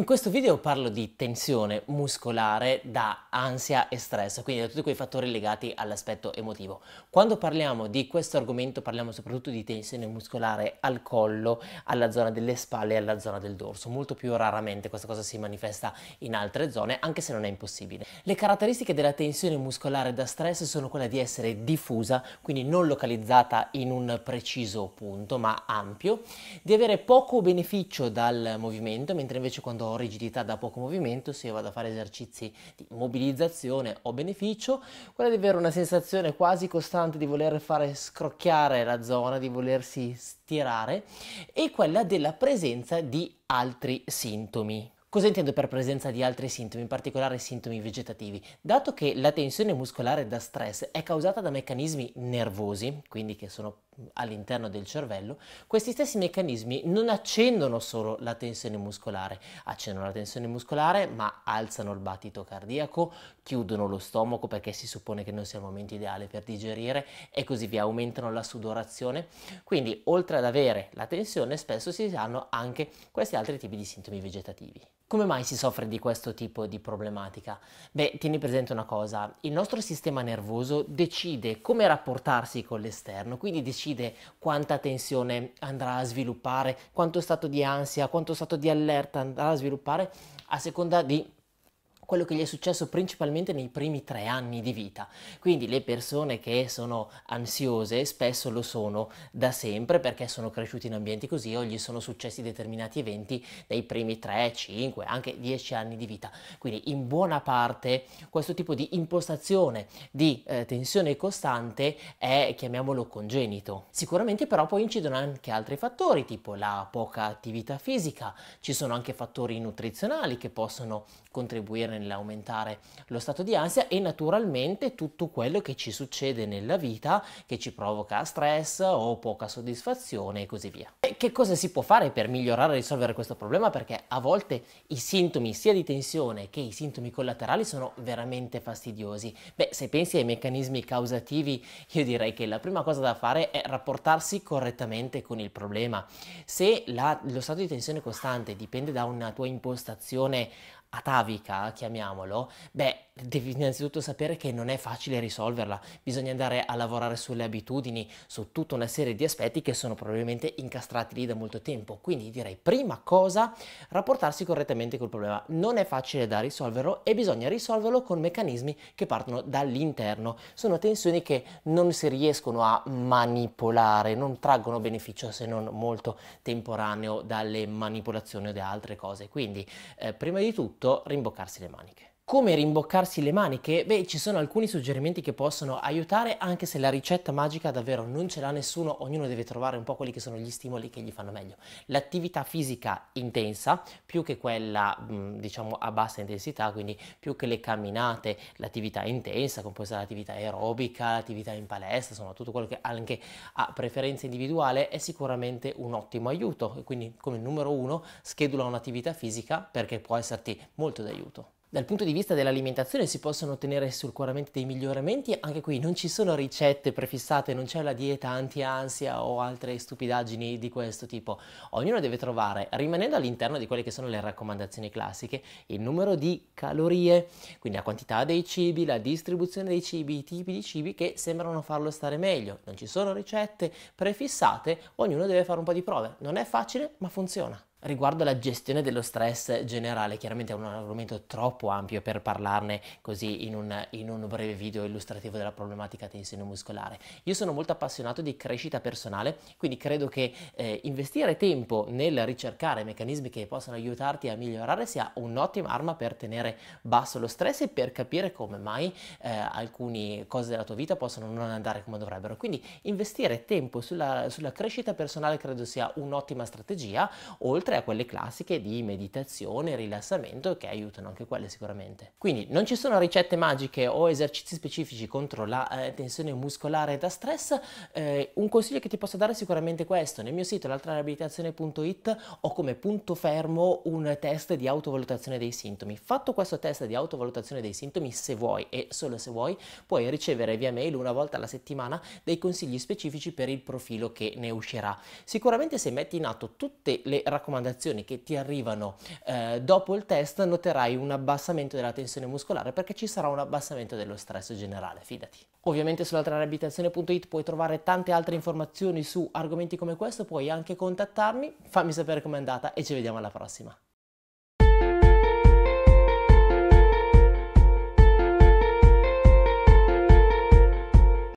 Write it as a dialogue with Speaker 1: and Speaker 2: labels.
Speaker 1: In questo video parlo di tensione muscolare da ansia e stress, quindi da tutti quei fattori legati all'aspetto emotivo. Quando parliamo di questo argomento parliamo soprattutto di tensione muscolare al collo, alla zona delle spalle e alla zona del dorso. Molto più raramente questa cosa si manifesta in altre zone, anche se non è impossibile. Le caratteristiche della tensione muscolare da stress sono quella di essere diffusa, quindi non localizzata in un preciso punto, ma ampio, di avere poco beneficio dal movimento, mentre invece quando rigidità da poco movimento, se io vado a fare esercizi di mobilizzazione ho beneficio, quella di avere una sensazione quasi costante di voler fare scrocchiare la zona, di volersi stirare e quella della presenza di altri sintomi. Cosa intendo per presenza di altri sintomi, in particolare sintomi vegetativi? Dato che la tensione muscolare da stress è causata da meccanismi nervosi, quindi che sono all'interno del cervello, questi stessi meccanismi non accendono solo la tensione muscolare, accendono la tensione muscolare ma alzano il battito cardiaco, chiudono lo stomaco perché si suppone che non sia il momento ideale per digerire e così via, aumentano la sudorazione, quindi oltre ad avere la tensione spesso si hanno anche questi altri tipi di sintomi vegetativi. Come mai si soffre di questo tipo di problematica? Beh, tieni presente una cosa, il nostro sistema nervoso decide come rapportarsi con l'esterno, quindi decide quanta tensione andrà a sviluppare, quanto stato di ansia, quanto stato di allerta andrà a sviluppare a seconda di quello che gli è successo principalmente nei primi tre anni di vita. Quindi le persone che sono ansiose spesso lo sono da sempre perché sono cresciuti in ambienti così o gli sono successi determinati eventi nei primi 3, 5, anche 10 anni di vita. Quindi in buona parte questo tipo di impostazione di eh, tensione costante è, chiamiamolo, congenito. Sicuramente però poi incidono anche altri fattori, tipo la poca attività fisica, ci sono anche fattori nutrizionali che possono contribuire nell'aumentare lo stato di ansia e naturalmente tutto quello che ci succede nella vita che ci provoca stress o poca soddisfazione e così via. E che cosa si può fare per migliorare e risolvere questo problema? Perché a volte i sintomi sia di tensione che i sintomi collaterali sono veramente fastidiosi. Beh, se pensi ai meccanismi causativi, io direi che la prima cosa da fare è rapportarsi correttamente con il problema. Se la, lo stato di tensione costante dipende da una tua impostazione atavica, chiamiamolo, beh, devi innanzitutto sapere che non è facile risolverla, bisogna andare a lavorare sulle abitudini, su tutta una serie di aspetti che sono probabilmente incastrati lì da molto tempo. Quindi direi prima cosa rapportarsi correttamente col problema. Non è facile da risolverlo e bisogna risolverlo con meccanismi che partono dall'interno. Sono tensioni che non si riescono a manipolare, non traggono beneficio se non molto temporaneo dalle manipolazioni o da altre cose. Quindi, eh, prima di tutto soprattutto rimboccarsi le maniche. Come rimboccarsi le maniche? Beh, ci sono alcuni suggerimenti che possono aiutare, anche se la ricetta magica davvero non ce l'ha nessuno, ognuno deve trovare un po' quelli che sono gli stimoli che gli fanno meglio. L'attività fisica intensa, più che quella mm, diciamo a bassa intensità, quindi più che le camminate, l'attività intensa, come può essere l'attività aerobica, l'attività in palestra, insomma tutto quello che anche a preferenza individuale è sicuramente un ottimo aiuto. Quindi come numero uno schedula un'attività fisica perché può esserti molto d'aiuto. Dal punto di vista dell'alimentazione si possono ottenere sicuramente dei miglioramenti, anche qui non ci sono ricette prefissate, non c'è la dieta anti-ansia o altre stupidaggini di questo tipo. Ognuno deve trovare, rimanendo all'interno di quelle che sono le raccomandazioni classiche, il numero di calorie, quindi la quantità dei cibi, la distribuzione dei cibi, i tipi di cibi che sembrano farlo stare meglio. Non ci sono ricette prefissate, ognuno deve fare un po' di prove. Non è facile, ma funziona. Riguardo la gestione dello stress generale, chiaramente è un argomento troppo ampio per parlarne così in un, in un breve video illustrativo della problematica tensione muscolare. Io sono molto appassionato di crescita personale, quindi credo che eh, investire tempo nel ricercare meccanismi che possano aiutarti a migliorare sia un'ottima arma per tenere basso lo stress e per capire come mai eh, alcune cose della tua vita possono non andare come dovrebbero. Quindi investire tempo sulla, sulla crescita personale credo sia un'ottima strategia, oltre oltre a quelle classiche di meditazione e rilassamento che aiutano anche quelle sicuramente. Quindi non ci sono ricette magiche o esercizi specifici contro la eh, tensione muscolare da stress, eh, un consiglio che ti posso dare è sicuramente questo. Nel mio sito l'altrarabilitazione.it ho come punto fermo un test di autovalutazione dei sintomi. Fatto questo test di autovalutazione dei sintomi, se vuoi e solo se vuoi, puoi ricevere via mail una volta alla settimana dei consigli specifici per il profilo che ne uscirà. Sicuramente se metti in atto tutte le raccomandazioni raccomandazioni che ti arrivano eh, dopo il test noterai un abbassamento della tensione muscolare perché ci sarà un abbassamento dello stress generale, fidati. Ovviamente sulla sull'altrarehabilitazione.it puoi trovare tante altre informazioni su argomenti come questo, puoi anche contattarmi, fammi sapere com'è andata e ci vediamo alla prossima.